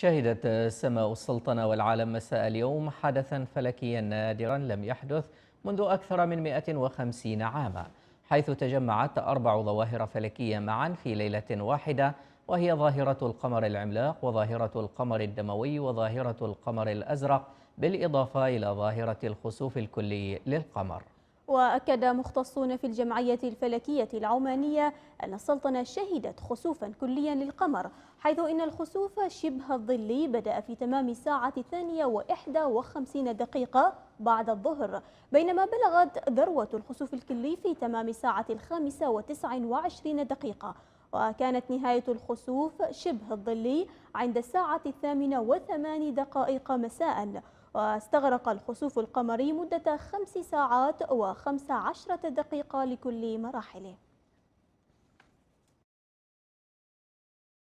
شهدت سماء السلطنة والعالم مساء اليوم حدثا فلكيا نادرا لم يحدث منذ أكثر من 150 عاما حيث تجمعت أربع ظواهر فلكية معا في ليلة واحدة وهي ظاهرة القمر العملاق وظاهرة القمر الدموي وظاهرة القمر الأزرق بالإضافة إلى ظاهرة الخسوف الكلي للقمر وأكد مختصون في الجمعية الفلكية العمانية أن السلطنة شهدت خسوفا كليا للقمر حيث إن الخسوف شبه الظلي بدأ في تمام الساعة الثانية وإحدى وخمسين دقيقة بعد الظهر بينما بلغت ذروة الخسوف الكلي في تمام الساعة الخامسة وتسع وعشرين دقيقة وكانت نهاية الخسوف شبه الظلي عند الساعة الثامنة وثمان دقائق مساءً واستغرق الخسوف القمري مدة خمس ساعات وخمس عشرة دقيقة لكل مراحله